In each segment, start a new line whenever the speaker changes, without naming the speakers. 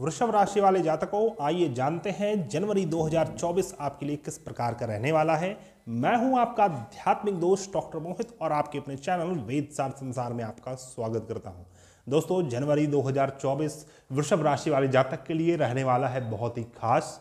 वृषभ राशि वाले जातकों आइए जानते हैं जनवरी 2024 आपके लिए किस प्रकार का रहने वाला है मैं हूं आपका आध्यात्मिक दोस्त डॉक्टर मोहित और आपके अपने चैनल वेद सार संसार में आपका स्वागत करता हूं दोस्तों जनवरी 2024 वृषभ राशि वाले जातक के लिए रहने वाला है बहुत ही खास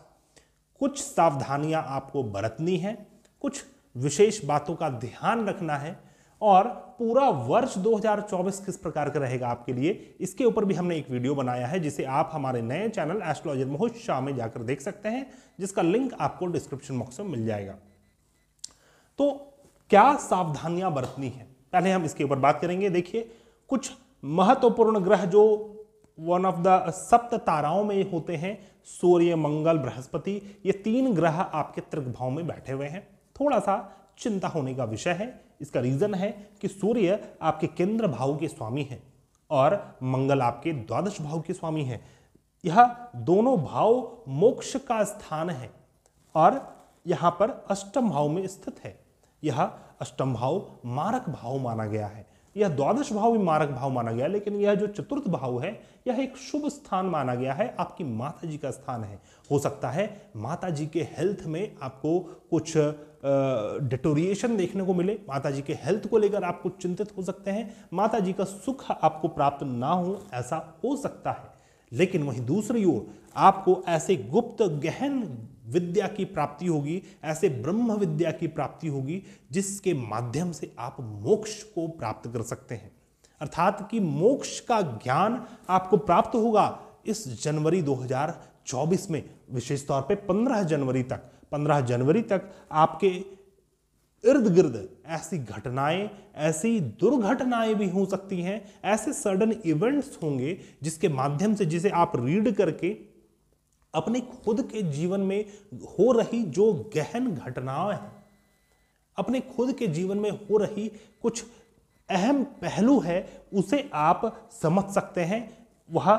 कुछ सावधानियां आपको बरतनी है कुछ विशेष बातों का ध्यान रखना है और पूरा वर्ष 2024 किस प्रकार का रहेगा आपके लिए इसके ऊपर भी हमने एक वीडियो बनाया है जिसे आप हमारे नए चैनल एस्ट्रोलॉजर महोत्सव शाह में जाकर देख सकते हैं जिसका लिंक आपको डिस्क्रिप्शन बॉक्स में मिल जाएगा तो क्या सावधानियां बरतनी है पहले हम इसके ऊपर बात करेंगे देखिए कुछ महत्वपूर्ण ग्रह जो वन ऑफ द सप्त ताराओं में होते हैं सूर्य मंगल बृहस्पति ये तीन ग्रह आपके त्रिक भाव में बैठे हुए हैं थोड़ा सा चिंता होने का विषय है इसका रीज़न है कि सूर्य आपके केंद्र भाव के स्वामी है और मंगल आपके द्वादश भाव के स्वामी है यह दोनों भाव मोक्ष का स्थान है और यहाँ पर अष्टम भाव में स्थित है यह अष्टम भाव मारक भाव माना गया है यह द्वादश भाव भी मारक भाव माना गया लेकिन यह जो चतुर्थ भाव है यह एक शुभ स्थान माना गया है आपकी माता जी का स्थान है हो सकता है माता जी के हेल्थ में आपको कुछ डिटोरिएशन देखने को मिले माता जी के हेल्थ को लेकर आप कुछ चिंतित हो सकते हैं माता जी का सुख आपको प्राप्त ना हो ऐसा हो सकता है लेकिन वहीं दूसरी ओर आपको ऐसे गुप्त गहन विद्या की प्राप्ति होगी ऐसे ब्रह्म विद्या की प्राप्ति होगी जिसके माध्यम से आप मोक्ष को प्राप्त कर सकते हैं अर्थात कि मोक्ष का ज्ञान आपको प्राप्त होगा इस जनवरी 2024 में विशेष तौर पे 15 जनवरी तक 15 जनवरी तक आपके इर्द गिर्द ऐसी घटनाएं ऐसी दुर्घटनाएं भी हो सकती हैं ऐसे सडन इवेंट्स होंगे जिसके माध्यम से जिसे आप रीड करके अपने खुद के जीवन में हो रही जो गहन घटनाएं हैं अपने खुद के जीवन में हो रही कुछ अहम पहलू है उसे आप समझ सकते हैं वह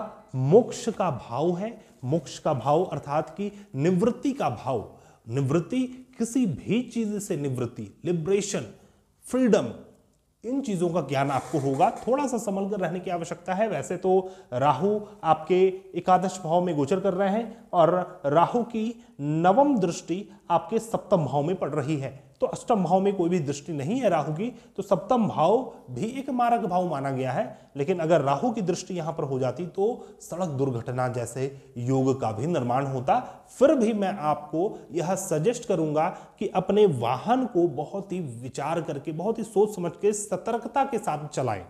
मोक्ष का भाव है मोक्ष का भाव अर्थात कि निवृत्ति का भाव निवृत्ति किसी भी चीज से निवृत्ति लिब्रेशन फ्रीडम इन चीजों का ज्ञान आपको होगा थोड़ा सा संभल कर रहने की आवश्यकता है वैसे तो राहु आपके एकादश भाव में गोचर कर रहे हैं और राहु की नवम दृष्टि आपके सप्तम भाव में पड़ रही है तो अष्टम भाव में कोई भी दृष्टि नहीं है राहु की तो सप्तम भाव भी एक मारक भाव माना गया है लेकिन अगर राहु की दृष्टि यहाँ पर हो जाती तो सड़क दुर्घटना जैसे योग का भी निर्माण होता फिर भी मैं आपको यह सजेस्ट करूंगा कि अपने वाहन को बहुत ही विचार करके बहुत ही सोच समझ के सतर्कता के साथ चलाएं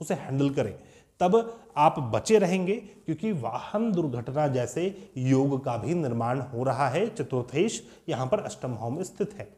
उसे हैंडल करें तब आप बचे रहेंगे क्योंकि वाहन दुर्घटना जैसे योग का भी निर्माण हो रहा है चतुर्थेश यहाँ पर अष्टम भाव में स्थित है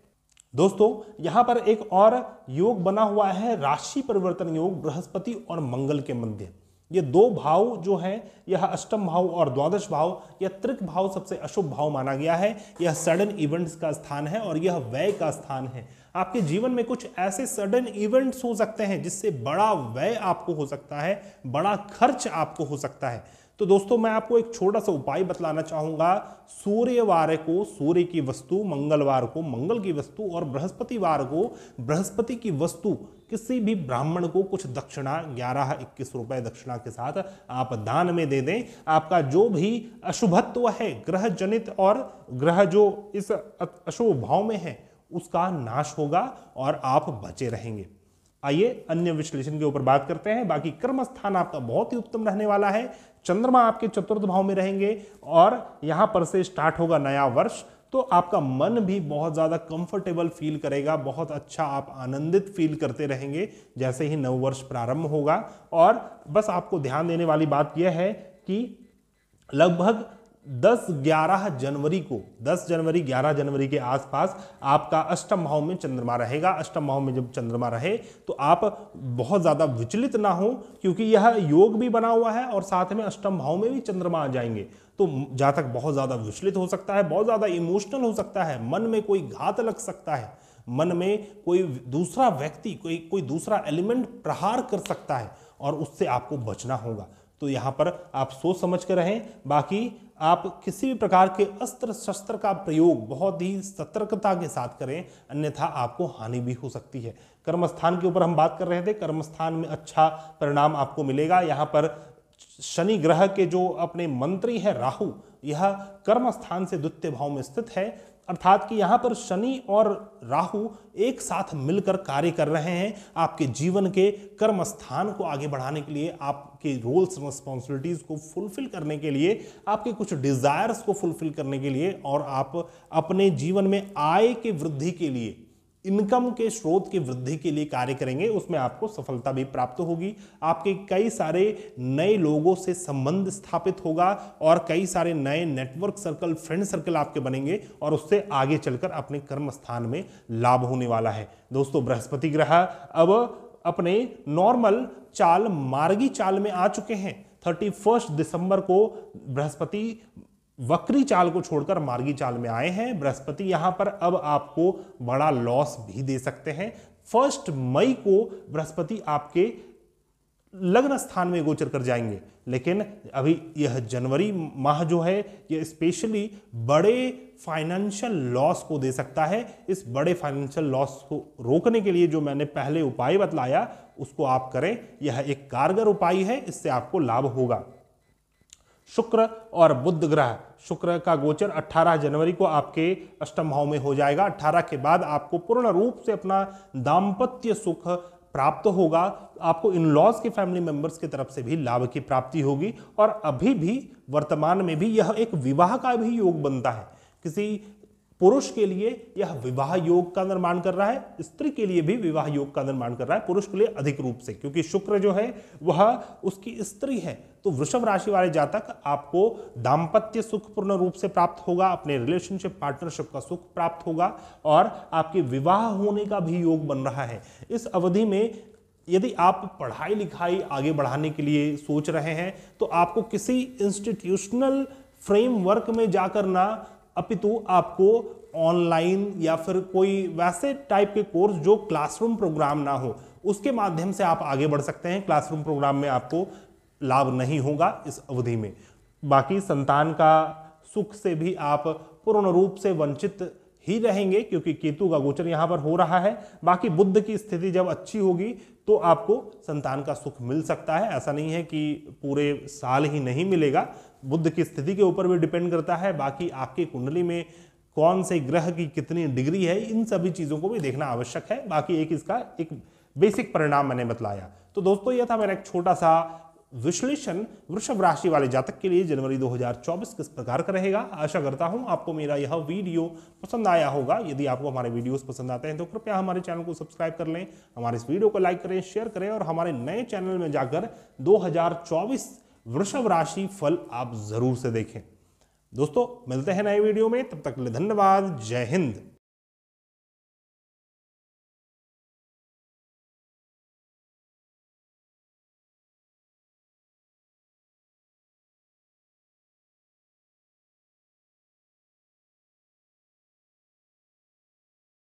दोस्तों यहां पर एक और योग बना हुआ है राशि परिवर्तन योग बृहस्पति और मंगल के मध्य ये दो भाव जो हैं यह अष्टम भाव और द्वादश भाव यह त्रिक भाव सबसे अशुभ भाव माना गया है यह सडन इवेंट्स का स्थान है और यह व्यय का स्थान है आपके जीवन में कुछ ऐसे सडन इवेंट्स हो सकते हैं जिससे बड़ा व्यय आपको हो सकता है बड़ा खर्च आपको हो सकता है तो दोस्तों मैं आपको एक छोटा सा उपाय बतलाना चाहूंगा सूर्यवार को सूर्य की वस्तु मंगलवार को मंगल की वस्तु और बृहस्पतिवार को बृहस्पति की वस्तु किसी भी ब्राह्मण को कुछ दक्षिणा ग्यारह इक्कीस रुपए दक्षिणा के साथ आप दान में दे दें आपका जो भी अशुभत्व है ग्रह जनित और ग्रह जो इस अशुभ भाव में है उसका नाश होगा और आप बचे रहेंगे आइए अन्य विश्लेषण के ऊपर बात करते हैं बाकी कर्म स्थान आपका बहुत ही उत्तम रहने वाला है चंद्रमा आपके चतुर्थ भाव में रहेंगे और यहां पर से स्टार्ट होगा नया वर्ष तो आपका मन भी बहुत ज़्यादा कंफर्टेबल फील करेगा बहुत अच्छा आप आनंदित फील करते रहेंगे जैसे ही नववर्ष प्रारंभ होगा और बस आपको ध्यान देने वाली बात यह है कि लगभग 10 11 जनवरी को 10 जनवरी 11 जनवरी के आसपास आपका अष्टम भाव में चंद्रमा रहेगा अष्टम भाव में जब चंद्रमा रहे तो आप बहुत ज़्यादा विचलित ना हो क्योंकि यह योग भी बना हुआ है और साथ में अष्टम भाव में भी चंद्रमा आ जाएंगे तो जातक बहुत ज़्यादा विचलित हो सकता है बहुत ज़्यादा इमोशनल हो सकता है मन में कोई घात लग सकता है मन में कोई दूसरा व्यक्ति कोई कोई दूसरा एलिमेंट प्रहार कर सकता है और उससे आपको बचना होगा तो यहाँ पर आप सोच समझ कर रहें बाकी आप किसी भी प्रकार के अस्त्र शस्त्र का प्रयोग बहुत ही सतर्कता के साथ करें अन्यथा आपको हानि भी हो सकती है कर्मस्थान के ऊपर हम बात कर रहे थे कर्मस्थान में अच्छा परिणाम आपको मिलेगा यहाँ पर शनि ग्रह के जो अपने मंत्री हैं राहु यह कर्म स्थान से द्वितीय भाव में स्थित है अर्थात कि यहाँ पर शनि और राहु एक साथ मिलकर कार्य कर रहे हैं आपके जीवन के कर्म स्थान को आगे बढ़ाने के लिए आपके रोल्स रिस्पॉन्सिबिलिटीज़ को फुलफिल करने के लिए आपके कुछ डिज़ायर्स को फुलफिल करने के लिए और आप अपने जीवन में आय के वृद्धि के लिए इनकम के स्रोत की वृद्धि के लिए कार्य करेंगे उसमें आपको सफलता भी प्राप्त होगी आपके कई सारे नए लोगों से संबंध स्थापित होगा और कई सारे नए नेटवर्क सर्कल फ्रेंड सर्कल आपके बनेंगे और उससे आगे चलकर अपने कर्म स्थान में लाभ होने वाला है दोस्तों बृहस्पति ग्रह अब अपने नॉर्मल चाल मार्गी चाल में आ चुके हैं थर्टी फर्स्ट दिसंबर को बृहस्पति वक्री चाल को छोड़कर मार्गी चाल में आए हैं बृहस्पति यहां पर अब आपको बड़ा लॉस भी दे सकते हैं फर्स्ट मई को बृहस्पति आपके लग्न स्थान में गोचर कर जाएंगे लेकिन अभी यह जनवरी माह जो है ये स्पेशली बड़े फाइनेंशियल लॉस को दे सकता है इस बड़े फाइनेंशियल लॉस को रोकने के लिए जो मैंने पहले उपाय बतलाया उसको आप करें यह एक कारगर उपाय है इससे आपको लाभ होगा शुक्र और बुद्ध ग्रह शुक्र का गोचर 18 जनवरी को आपके अष्टम भाव में हो जाएगा 18 के बाद आपको पूर्ण रूप से अपना दाम्पत्य सुख प्राप्त होगा आपको इन लॉज के फैमिली मेंबर्स की तरफ से भी लाभ की प्राप्ति होगी और अभी भी वर्तमान में भी यह एक विवाह का भी योग बनता है किसी पुरुष के लिए यह विवाह योग का निर्माण कर रहा है स्त्री के लिए भी विवाह योग का निर्माण कर रहा है पुरुष के लिए अधिक रूप से क्योंकि शुक्र जो है वह उसकी स्त्री है तो वृषभ राशि वाले जातक आपको दाम्पत्य सुख पूर्ण रूप से प्राप्त होगा अपने रिलेशनशिप पार्टनरशिप का सुख प्राप्त होगा और आपके विवाह होने का भी योग बन रहा है इस अवधि में यदि आप पढ़ाई लिखाई आगे बढ़ाने के लिए सोच रहे हैं तो आपको किसी इंस्टीट्यूशनल फ्रेमवर्क में जाकर ना अपितु तो आपको ऑनलाइन या फिर कोई वैसे टाइप के कोर्स जो क्लासरूम प्रोग्राम ना हो उसके माध्यम से आप आगे बढ़ सकते हैं क्लासरूम प्रोग्राम में आपको लाभ नहीं होगा इस अवधि में बाकी संतान का सुख से भी आप पूर्ण रूप से वंचित ही रहेंगे क्योंकि केतु का गोचर यहाँ पर हो रहा है बाकी बुद्ध की स्थिति जब अच्छी होगी तो आपको संतान का सुख मिल सकता है ऐसा नहीं है कि पूरे साल ही नहीं मिलेगा बुद्ध की स्थिति के ऊपर भी डिपेंड करता है बाकी आपकी कुंडली में कौन से ग्रह की कितनी डिग्री है इन सभी चीज़ों को भी देखना आवश्यक है बाकी एक इसका एक बेसिक परिणाम मैंने बतलाया तो दोस्तों यह था मेरा एक छोटा सा विश्लेषण वृषभ राशि वाले जातक के लिए जनवरी 2024 किस प्रकार का रहेगा आशा करता हूं आपको मेरा यह वीडियो पसंद आया होगा यदि आपको हमारे वीडियोस पसंद आते हैं तो कृपया हमारे चैनल को सब्सक्राइब कर लें हमारे इस वीडियो को लाइक करें शेयर करें और हमारे नए चैनल में जाकर 2024 वृषभ राशि फल आप जरूर से देखें दोस्तों मिलते हैं नए वीडियो में तब तक के लिए धन्यवाद जय हिंद